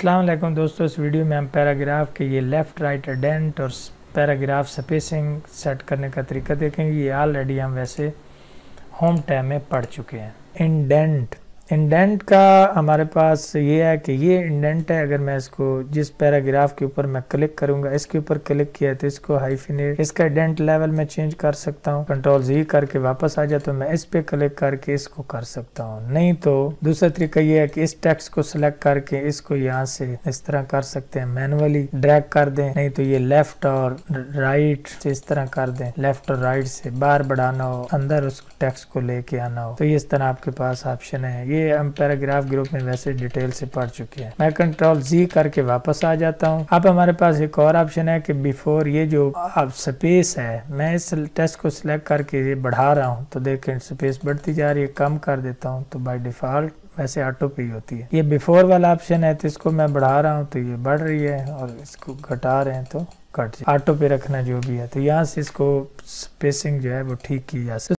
अल्लाम दोस्तों इस वीडियो में हम पैराग्राफ के ये लेफ़्ट राइट एडेंट और पैराग्राफ स्पेसिंग सेट करने का तरीका देखेंगे ये ऑलरेडी हम वैसे होम टाइम में पढ़ चुके हैं इंडेंट इंडेंट का हमारे पास ये है कि ये इंडेंट है अगर मैं इसको जिस पैराग्राफ के ऊपर मैं क्लिक करूंगा इसके ऊपर क्लिक किया तो इसको हाईफिनेट इसका इंडेंट लेवल में चेंज कर सकता हूँ कंट्रोल जी करके वापस आ जाए तो मैं इस पे क्लिक करके इसको कर सकता हूँ नहीं तो दूसरा तरीका ये है कि इस टेक्स को सिलेक्ट करके इसको यहाँ से इस तरह कर सकते हैं मैनुअली ड्रैक कर दे नहीं तो ये लेफ्ट और राइट से इस तरह कर दे लेफ्ट और राइट से बाहर बढ़ाना हो अंदर उस टेक्स को लेके आना हो तो इस तरह आपके पास ऑप्शन है ये हम पैराग्राफ ग्रुप में वैसे डिटेल से पढ़ चुके हैं मैं कंट्रोल जी करके वापस आ जाता हूँ अब हमारे पास एक और ऑप्शन है कि बिफोर ये जो अब स्पेस है मैं इस टेस्ट को सिलेक्ट करके ये बढ़ा रहा हूँ तो देखें स्पेस बढ़ती जा रही है कम कर देता हूँ तो बाय डिफॉल्ट वैसे ऑटो पे ही होती है ये बिफोर वाला ऑप्शन है तो इसको मैं बढ़ा रहा हूँ तो ये बढ़ रही है और इसको घटा रहे हैं तो कट ऑटो पे रखना जो भी है तो यहाँ से इसको स्पेसिंग जो है वो ठीक की जा सकती